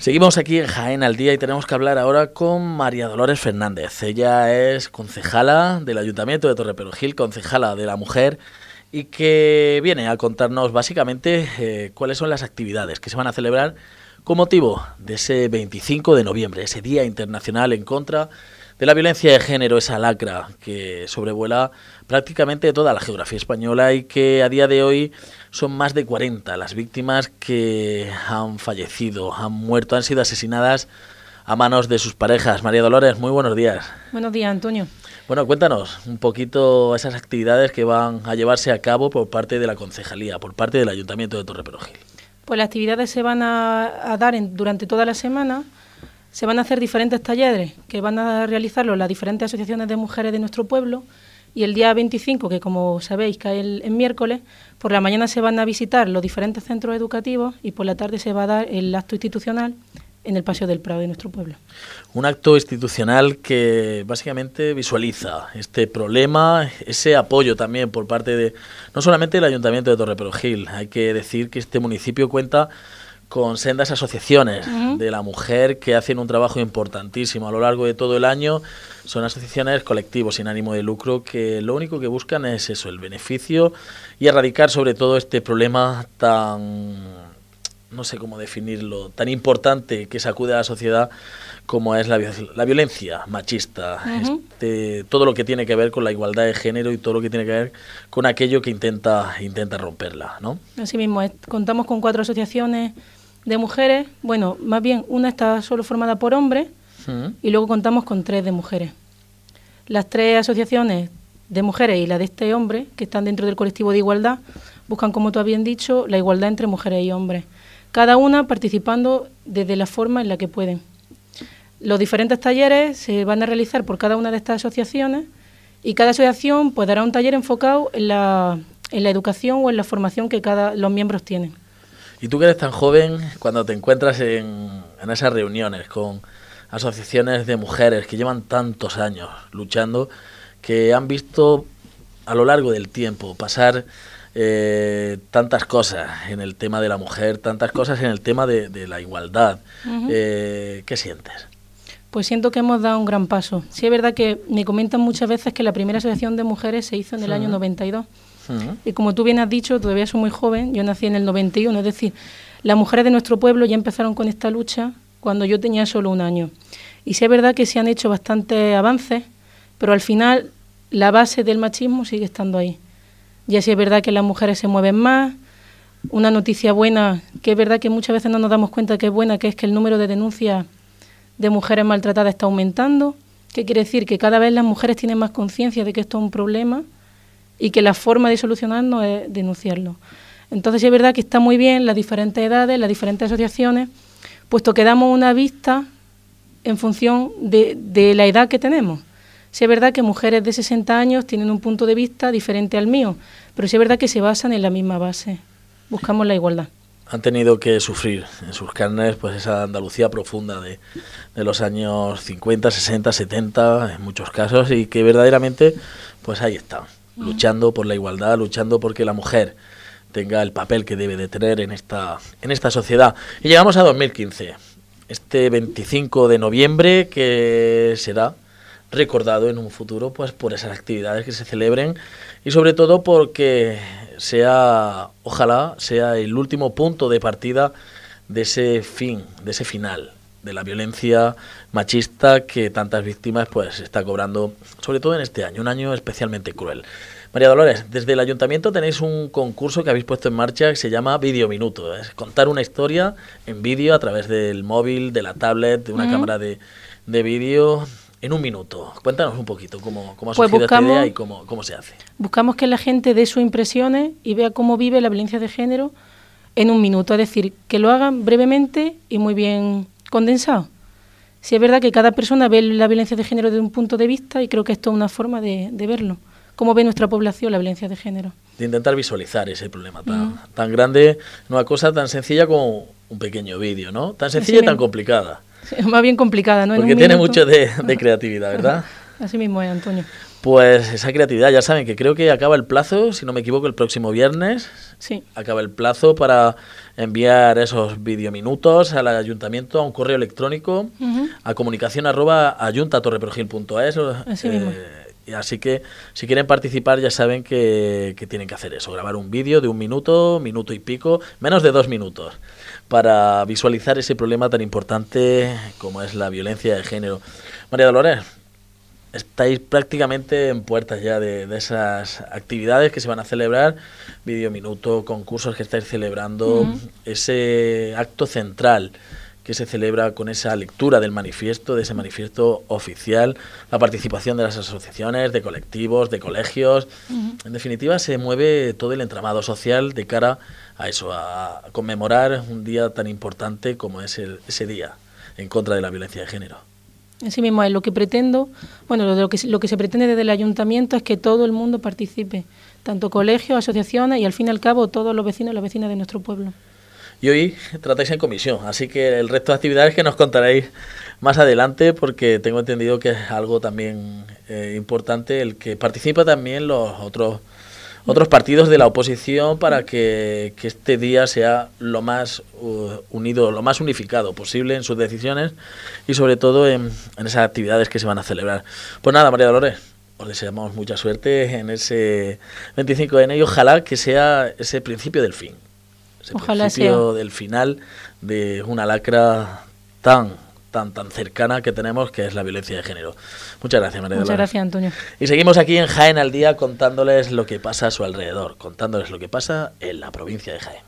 Seguimos aquí en Jaén al día y tenemos que hablar ahora con María Dolores Fernández. Ella es concejala del Ayuntamiento de Torreperogil, concejala de la mujer y que viene a contarnos básicamente eh, cuáles son las actividades que se van a celebrar con motivo de ese 25 de noviembre, ese Día Internacional en contra de la violencia de género, esa lacra que sobrevuela prácticamente toda la geografía española y que a día de hoy son más de 40 las víctimas que han fallecido, han muerto, han sido asesinadas a manos de sus parejas. María Dolores, muy buenos días. Buenos días, Antonio. Bueno, cuéntanos un poquito esas actividades que van a llevarse a cabo por parte de la concejalía, por parte del Ayuntamiento de Torre Perogil. Pues las actividades se van a, dar durante toda la semana se van a hacer diferentes talleres que van a realizarlo las diferentes asociaciones de mujeres de nuestro pueblo y el día 25, que como sabéis cae el, miércoles, por la mañana se van a visitar los diferentes centros educativos y por la tarde se va a dar el acto institucional en el Paseo del Prado de nuestro pueblo. Un acto institucional que básicamente visualiza este problema, ese apoyo también por parte de no solamente el Ayuntamiento de perogil hay que decir que este municipio cuenta con sendas asociaciones de la mujer que hacen un trabajo importantísimo a lo largo de todo el año. Son asociaciones colectivos sin ánimo de lucro que lo único que buscan es eso, el beneficio y erradicar sobre todo este problema tan, no sé cómo definirlo, tan importante que sacude a la sociedad como es la, violencia machista, este, todo lo que tiene que ver con la igualdad de género y todo lo que tiene que ver con aquello que intenta, intenta romperla. ¿no? Así mismo, contamos con cuatro asociaciones de mujeres, bueno, más bien una está solo formada por hombres y luego contamos con tres de mujeres. Las tres asociaciones de mujeres y la de este hombre, que están dentro del colectivo de igualdad, buscan, como tú habías dicho, la igualdad entre mujeres y hombres, cada una participando desde la forma en la que pueden. Los diferentes talleres se van a realizar por cada una de estas asociaciones y cada asociación pues, dará un taller enfocado en la, en la educación o en la formación que cada, los miembros tienen. Y tú que eres tan joven, cuando te encuentras en, esas reuniones con asociaciones de mujeres que llevan tantos años luchando, que han visto a lo largo del tiempo pasar eh, tantas cosas en el tema de la mujer, tantas cosas en el tema de, la igualdad. Eh, ¿Qué sientes? Pues siento que hemos dado un gran paso. Sí es verdad que me comentan muchas veces que la primera asociación de mujeres se hizo en el año 92. Y como tú bien has dicho, todavía soy muy joven, yo nací en el 91, es decir, las mujeres de nuestro pueblo ya empezaron con esta lucha cuando yo tenía solo un año. Y sí es verdad que se han hecho bastantes avances, pero al final la base del machismo sigue estando ahí. Ya sí es verdad que las mujeres se mueven más, una noticia buena, que es verdad que muchas veces no nos damos cuenta que es buena, que es que el número de denuncias de mujeres maltratadas está aumentando, ...¿qué quiere decir que cada vez las mujeres tienen más conciencia de que esto es un problema y que la forma de solucionarlo es denunciarlo. Entonces es verdad que está muy bien las diferentes edades, las diferentes asociaciones, puesto que damos una vista en función de, la edad que tenemos. Si es verdad que mujeres de 60 años tienen un punto de vista diferente al mío, pero sí es verdad que se basan en la misma base. Buscamos la igualdad. Han tenido que sufrir en sus carnes pues esa Andalucía profunda de, los años 50, 60, 70, en muchos casos, y que verdaderamente pues ahí está luchando por la igualdad, luchando porque la mujer tenga el papel que debe de tener en esta, en esta sociedad. Y llegamos a 2015, este 25 de noviembre que será recordado en un futuro pues por esas actividades que se celebren y sobre todo porque sea ojalá sea el último punto de partida de ese fin, de ese final de la violencia machista que tantas víctimas pues está cobrando, sobre todo en este año, un año especialmente cruel. María Dolores, desde el ayuntamiento tenéis un concurso que habéis puesto en marcha que se llama Video Minuto. ¿eh? Es contar una historia en vídeo a través del móvil, de la tablet, de una cámara de, de vídeo en un minuto. Cuéntanos un poquito cómo, cómo ha pues surgido esta idea y cómo, cómo se hace. Buscamos que la gente dé sus impresiones y vea cómo vive la violencia de género en un minuto. Es decir, que lo hagan brevemente y muy bien condensado. Si es verdad que cada persona ve la violencia de género desde un punto de vista y creo que esto es una forma de, verlo. ¿Cómo ve nuestra población la violencia de género? De intentar visualizar ese problema tan, grande, una cosa tan sencilla como un pequeño vídeo, ¿no? Tan sencilla y tan complicada. más bien complicada, ¿no? Porque tiene mucho de, de creatividad, ¿verdad? Así mismo Antonio. Pues esa creatividad, ya saben que creo que acaba el plazo, si no me equivoco, el próximo viernes. Sí. Acaba el plazo para enviar esos videominutos al ayuntamiento a un correo electrónico a comunicación arroba Así eh, Así que si quieren participar ya saben que, que tienen que hacer eso, grabar un vídeo de un minuto, minuto y pico, menos de dos minutos, para visualizar ese problema tan importante como es la violencia de género. María Dolores, estáis prácticamente en puertas ya de, esas actividades que se van a celebrar, video minuto, concursos que estáis celebrando, ese acto central que se celebra con esa lectura del manifiesto, de ese manifiesto oficial, la participación de las asociaciones, de colectivos, de colegios. En definitiva, se mueve todo el entramado social de cara a eso, a conmemorar un día tan importante como es el, ese día en contra de la violencia de género. Así mismo es, lo que pretendo, bueno, lo que, lo que se pretende desde el ayuntamiento es que todo el mundo participe, tanto colegios, asociaciones y al fin y al cabo todos los vecinos y las vecinas de nuestro pueblo. Y hoy tratáis en comisión, así que el resto de actividades que nos contaréis más adelante, porque tengo entendido que es algo también eh, importante el que participa también los otros otros partidos de la oposición para que, este día sea lo más unido, lo más unificado posible en sus decisiones y sobre todo en, esas actividades que se van a celebrar. Pues nada, María Dolores, os deseamos mucha suerte en ese 25 enero y ojalá que sea ese principio del fin. Ese ojalá principio del final de una lacra tan tan tan cercana que tenemos, que es la violencia de género. Muchas gracias, María. Muchas gracias, Antonio. Y seguimos aquí en Jaén al día contándoles lo que pasa a su alrededor, contándoles lo que pasa en la provincia de Jaén.